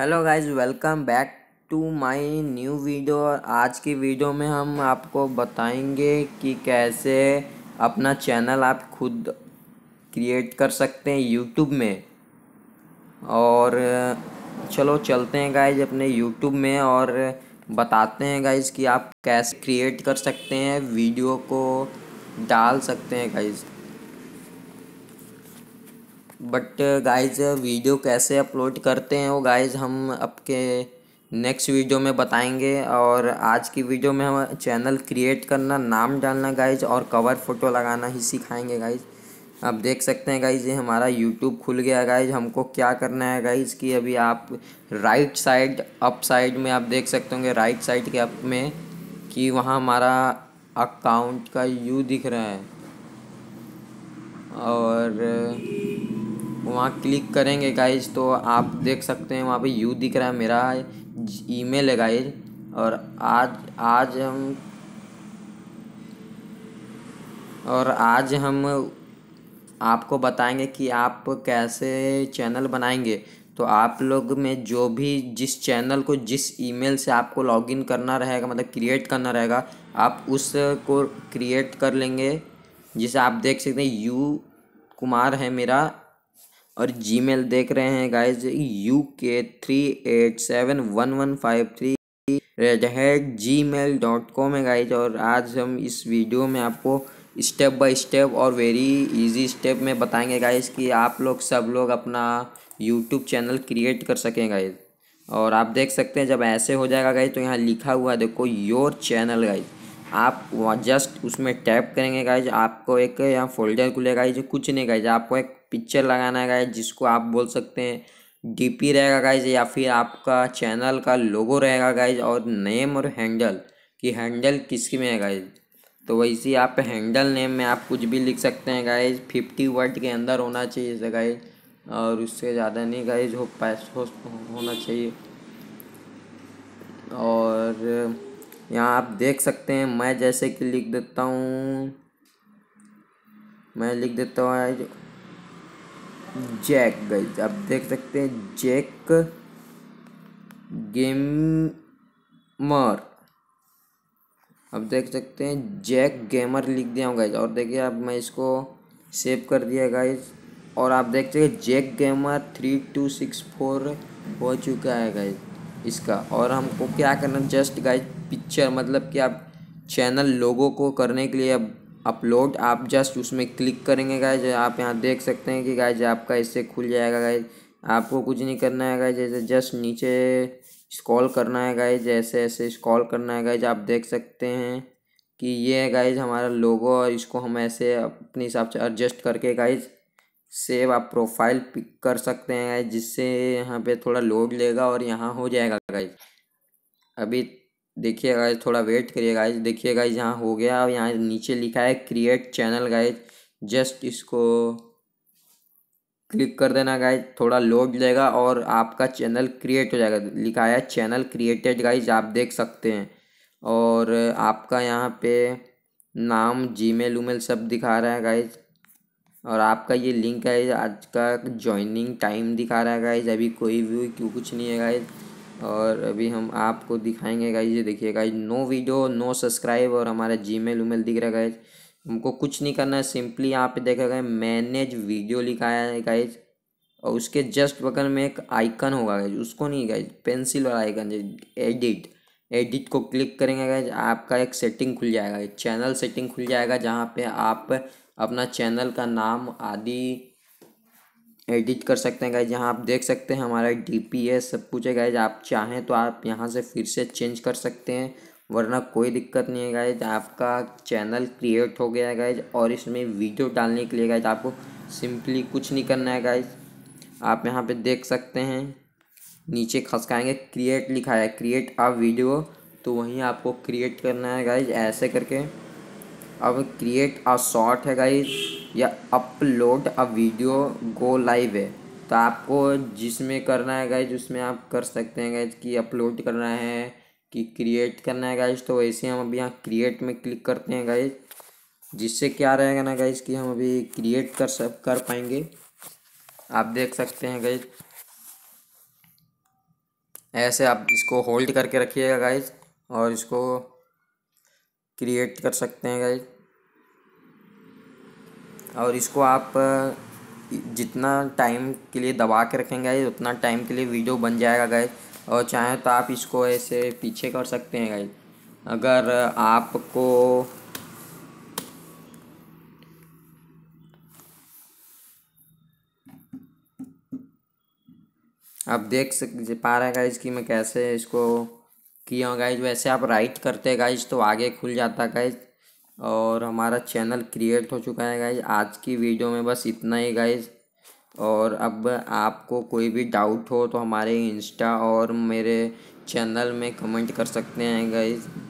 hello guys welcome back to my new video आज की video में हम आपको बताएंगे कि कैसे अपना चैनल आप खुद क्रिएट कर सकते हैं यूट्यूब में और चलो चलते हैं गाइस अपने यूट्यूब में और बताते हैं गाइस कि आप कैसे क्रिएट कर सकते हैं वीडियो को डाल सकते हैं गाइस बट गाइज वीडियो कैसे अपलोड करते हैं वो गाइज हम आपके नेक्स्ट वीडियो में बताएंगे और आज की वीडियो में हम चैनल क्रिएट करना नाम डालना गाइज और कवर फ़ोटो लगाना ही सिखाएंगे गाइज आप देख सकते हैं गाइज ये हमारा यूट्यूब खुल गया गाइज हमको क्या करना है गाइज कि अभी आप राइट साइड अप साइड में आप देख सकते होंगे राइट साइड के अप में कि वहाँ हमारा अकाउंट का यू दिख रहा है और वहाँ क्लिक करेंगे गाइज तो आप देख सकते हैं वहाँ पे यू दिख रहा है मेरा ईमेल है गाइज और आज आज हम और आज हम आपको बताएंगे कि आप कैसे चैनल बनाएंगे तो आप लोग में जो भी जिस चैनल को जिस ईमेल से आपको लॉगिन करना रहेगा मतलब क्रिएट करना रहेगा आप उस को क्रिएट कर लेंगे जिसे आप देख सकते हैं यू कुमार है मेरा और जी देख रहे हैं guys U K three eight seven one one five three red hat G mail dot com है गाइज और आज हम इस वीडियो में आपको स्टेप बाय स्टेप और वेरी इजी स्टेप में बताएंगे गाइज कि आप लोग सब लोग अपना यूट्यूब चैनल क्रिएट कर सकें गाइज और आप देख सकते हैं जब ऐसे हो जाएगा गाइज तो यहाँ लिखा हुआ है देखो योर चैनल गाइज आप जस्ट उसमें टैप करेंगे गाइज आपको एक यहाँ फोल्डर खुलेगा जो कुछ नहीं गाइज आपको एक पिक्चर लगाना है गाइज जिसको आप बोल सकते हैं डीपी रहेगा गाइज या फिर आपका चैनल का लोगो रहेगा गाइज और नेम और हैंडल कि हैंडल किसकी में है गाइज तो वैसे आप हैंडल नेम में आप कुछ भी लिख सकते हैं गाइज फिफ्टी वर्ड के अंदर होना चाहिए इसे गाइज और उससे ज़्यादा नहीं गाइज हो पैस हो, होना चाहिए और यहाँ आप देख सकते हैं मैं जैसे कि लिख देता हूँ मैं लिख देता हूँ जैक गई आप देख सकते हैं जैक गेमर अब देख सकते हैं जैक गेमर लिख दिया हूँ गाइज और देखिए अब मैं इसको सेव कर दिया गाइज और आप देख सकते हैं Jack gamer three two six four हो चुका है गाइज इसका और हमको क्या करना जस्ट गाइज पिक्चर मतलब कि आप चैनल लोगों को करने के लिए अब अपलोड आप जस्ट उसमें क्लिक करेंगे गाइज आप यहाँ देख सकते हैं कि गाइज आपका इससे खुल जाएगा गाइज आपको कुछ नहीं करना है गाइज जैसे जस्ट नीचे स्कॉल करना है गाइज ऐसे ऐसे स्कॉल करना है गाइज आप देख सकते हैं कि ये है गाइज हमारा लोगो और इसको हम ऐसे अपने हिसाब से एडजस्ट करके गाइज सेव आप प्रोफाइल पिक कर सकते हैं गाइज जिससे यहाँ पे थोड़ा लोड लेगा और यहाँ हो जाएगा गाइज अभी देखिए गाइज थोड़ा वेट करिए गाइज देखिए गाइज यहाँ हो गया और यहाँ नीचे लिखा है क्रिएट चैनल गाइज जस्ट इसको क्लिक कर देना गाइज थोड़ा लोड लेगा और आपका चैनल क्रिएट हो जाएगा लिखा है चैनल क्रिएटेड गाइज आप देख सकते हैं और आपका यहाँ पे नाम जीमेल उमेल सब दिखा रहा है गाइज और आपका ये लिंक है आज का ज्वाइनिंग टाइम दिखा रहा है गाइज अभी कोई भी कुछ नहीं है गाइज़ और अभी हम आपको दिखाएंगे गाइज ये देखिए guys no video no subscribe और हमारा जी मेल उमेल दिख रहा है गाइज हमको कुछ नहीं करना है सिंपली यहाँ पे देखा गया मैनेज वीडियो लिखा है गाइज और उसके जस्ट बगल में एक आइकन होगा गाइज उसको नहीं गाइज पेंसिल वाला आइकन एडिट एडिट को क्लिक करेंगे गाइज आपका एक सेटिंग खुल जाएगा चैनल सेटिंग खुल जाएगा जहाँ पर आप अपना चैनल का नाम आदि एडिट कर सकते हैं गाइज यहाँ आप देख सकते हैं हमारा डी पी एस सब कुछ है गाइज आप चाहें तो आप यहाँ से फिर से चेंज कर सकते हैं वरना कोई दिक्कत नहीं है गाइज आपका चैनल क्रिएट हो गया है गाइज और इसमें वीडियो डालने के लिए गाइज आपको सिंपली कुछ नहीं करना है गाइज आप यहाँ पे देख सकते हैं नीचे खसकाएंगे क्रिएट लिखा है क्रिएट आ वीडियो तो वहीं आपको क्रिएट करना है गाइज ऐसे करके अब क्रिएट अ शॉर्ट है गाइज या upload a video go live है तो आपको जिसमें करना है गाइज उसमें आप कर सकते हैं गाइज कि अपलोड करना है कि क्रिएट करना है गाइज तो वैसे हम अभी यहाँ क्रिएट में क्लिक करते हैं गाइज जिससे क्या रहेगा ना गाइज कि हम अभी क्रिएट कर सक कर पाएंगे आप देख सकते हैं गाइज ऐसे आप इसको होल्ड करके रखिएगा गाइज और इसको क्रिएट कर सकते हैं गाइज और इसको आप जितना टाइम के लिए दबा के रखेंगे गाइज उतना टाइम के लिए वीडियो बन जाएगा गाइज और चाहे तो आप इसको ऐसे पीछे कर सकते हैं गाइज अगर आपको आप देख सक पा रहे हैं गाइज कि मैं कैसे इसको किया हूँ गाइज वैसे आप राइट करते हैं गाइज तो आगे खुल जाता है गाइज और हमारा चैनल क्रिएट हो चुका है गाइज आज की वीडियो में बस इतना ही गाइज़ और अब आपको कोई भी डाउट हो तो हमारे इंस्टा और मेरे चैनल में कमेंट कर सकते हैं गाइज़